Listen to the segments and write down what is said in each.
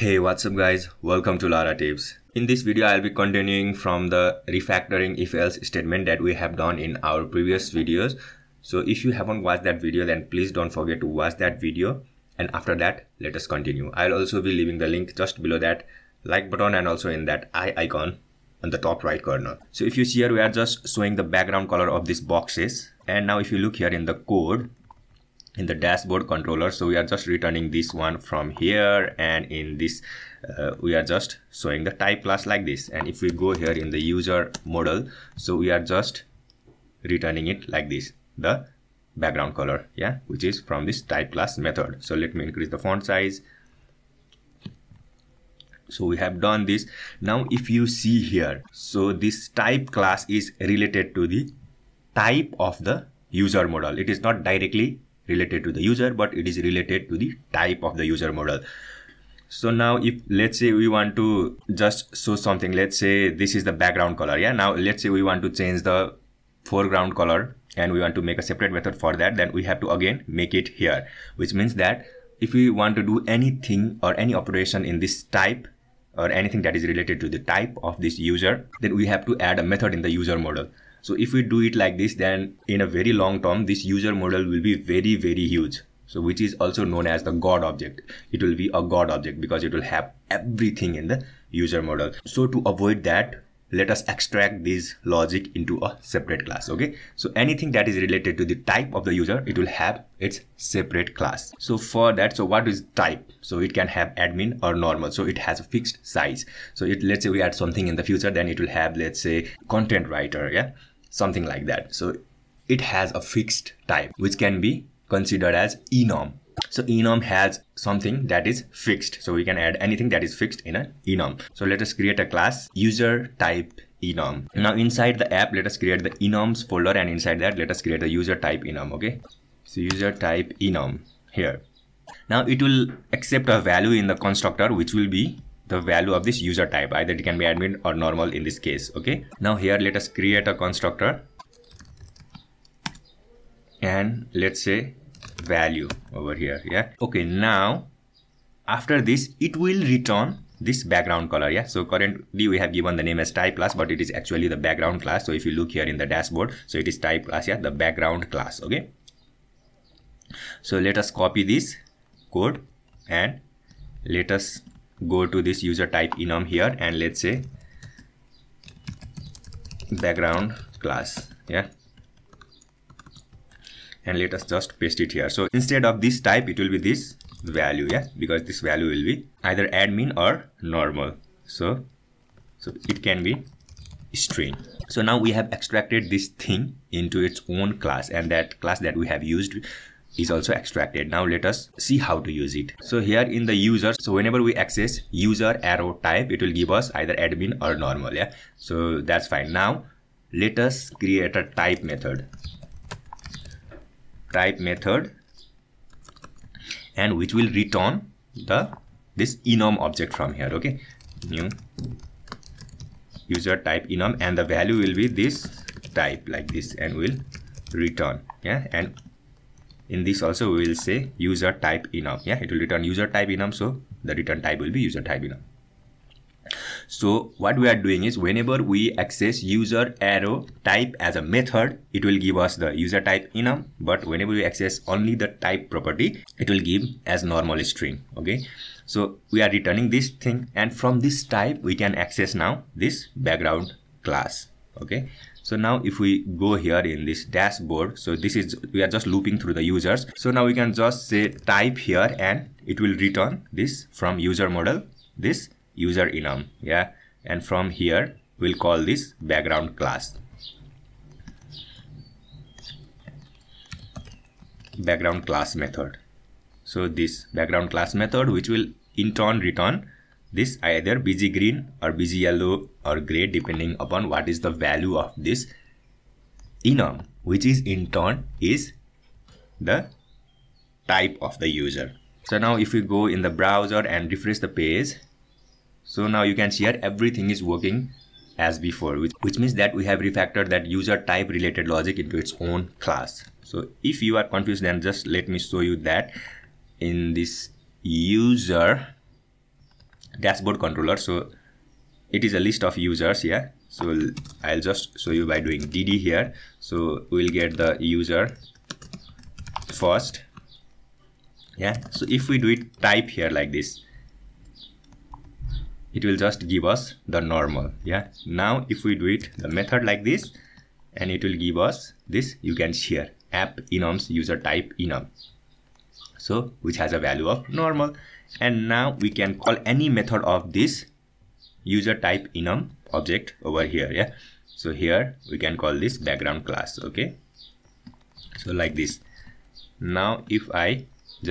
Hey what's up guys welcome to Lara Tips. In this video I'll be continuing from the refactoring if else statement that we have done in our previous videos. So if you haven't watched that video then please don't forget to watch that video and after that let us continue. I'll also be leaving the link just below that like button and also in that eye icon on the top right corner. So if you see here we are just showing the background color of these boxes and now if you look here in the code in the dashboard controller so we are just returning this one from here and in this uh, we are just showing the type class like this and if we go here in the user model so we are just returning it like this the background color yeah which is from this type class method so let me increase the font size so we have done this now if you see here so this type class is related to the type of the user model it is not directly related to the user, but it is related to the type of the user model. So now if let's say we want to just show something, let's say this is the background color. Yeah. Now let's say we want to change the foreground color and we want to make a separate method for that. Then we have to again make it here, which means that if we want to do anything or any operation in this type or anything that is related to the type of this user, then we have to add a method in the user model so if we do it like this then in a very long term this user model will be very very huge so which is also known as the god object it will be a god object because it will have everything in the user model so to avoid that let us extract this logic into a separate class okay so anything that is related to the type of the user it will have its separate class so for that so what is type so it can have admin or normal so it has a fixed size so it let's say we add something in the future then it will have let's say content writer yeah something like that so it has a fixed type which can be considered as enum so enum has something that is fixed. So we can add anything that is fixed in an enum. So let us create a class user type enum. Now inside the app, let us create the enums folder and inside that, let us create the user type enum. Okay. So user type enum here. Now it will accept a value in the constructor, which will be the value of this user type. Either it can be admin or normal in this case. Okay. Now here, let us create a constructor and let's say value over here yeah okay now after this it will return this background color yeah so currently we have given the name as type class but it is actually the background class so if you look here in the dashboard so it is type class yeah the background class okay so let us copy this code and let us go to this user type enum here and let's say background class yeah and let us just paste it here. So instead of this type, it will be this value, yeah, because this value will be either admin or normal. So, so it can be string. So now we have extracted this thing into its own class and that class that we have used is also extracted. Now let us see how to use it. So here in the user, so whenever we access user arrow type, it will give us either admin or normal. Yeah. So that's fine. Now let us create a type method type method and which will return the this enum object from here okay new user type enum and the value will be this type like this and will return yeah and in this also we will say user type enum yeah it will return user type enum so the return type will be user type enum so what we are doing is whenever we access user arrow type as a method, it will give us the user type enum. But whenever we access only the type property, it will give as normal string. Okay. So we are returning this thing and from this type, we can access now this background class. Okay. So now if we go here in this dashboard, so this is, we are just looping through the users. So now we can just say type here and it will return this from user model, this user enum yeah and from here we'll call this background class background class method so this background class method which will in turn return this either busy green or busy yellow or gray depending upon what is the value of this enum which is in turn is the type of the user so now if we go in the browser and refresh the page so now you can see here everything is working as before, which, which means that we have refactored that user type related logic into its own class. So if you are confused, then just let me show you that in this user dashboard controller. So it is a list of users here. So I'll just show you by doing DD here. So we'll get the user first. Yeah. So if we do it type here like this, it will just give us the normal yeah now if we do it the method like this and it will give us this you can share app enums user type enum so which has a value of normal and now we can call any method of this user type enum object over here yeah so here we can call this background class okay so like this now if i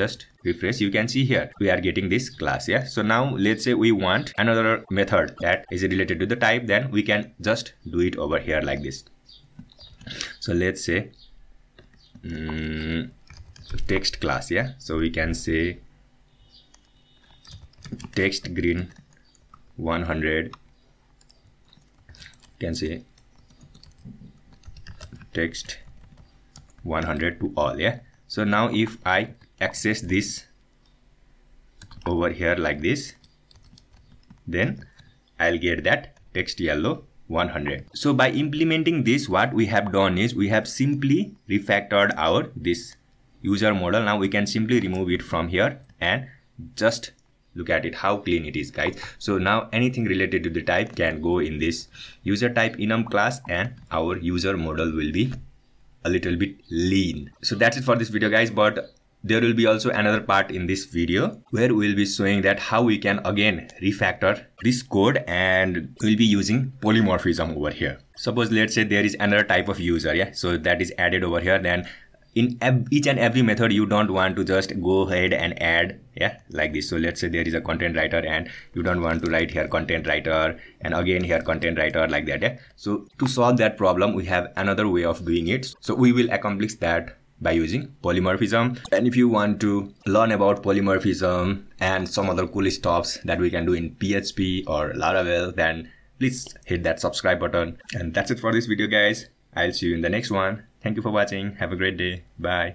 just refresh you can see here we are getting this class yeah so now let's say we want another method that is related to the type then we can just do it over here like this so let's say mm, text class yeah so we can say text green 100 you can say text 100 to all yeah so now if i access this over here like this then I'll get that text yellow 100. So by implementing this what we have done is we have simply refactored our this user model now we can simply remove it from here and just look at it how clean it is guys so now anything related to the type can go in this user type enum class and our user model will be a little bit lean so that's it for this video guys but there will be also another part in this video where we'll be showing that how we can again refactor this code and we'll be using polymorphism over here. Suppose let's say there is another type of user, yeah. So that is added over here. Then in each and every method you don't want to just go ahead and add yeah like this so let's say there is a content writer and you don't want to write here content writer and again here content writer like that yeah so to solve that problem we have another way of doing it so we will accomplish that by using polymorphism. And if you want to learn about polymorphism and some other cool stuffs that we can do in PHP or Laravel, then please hit that subscribe button. And that's it for this video, guys. I'll see you in the next one. Thank you for watching. Have a great day. Bye.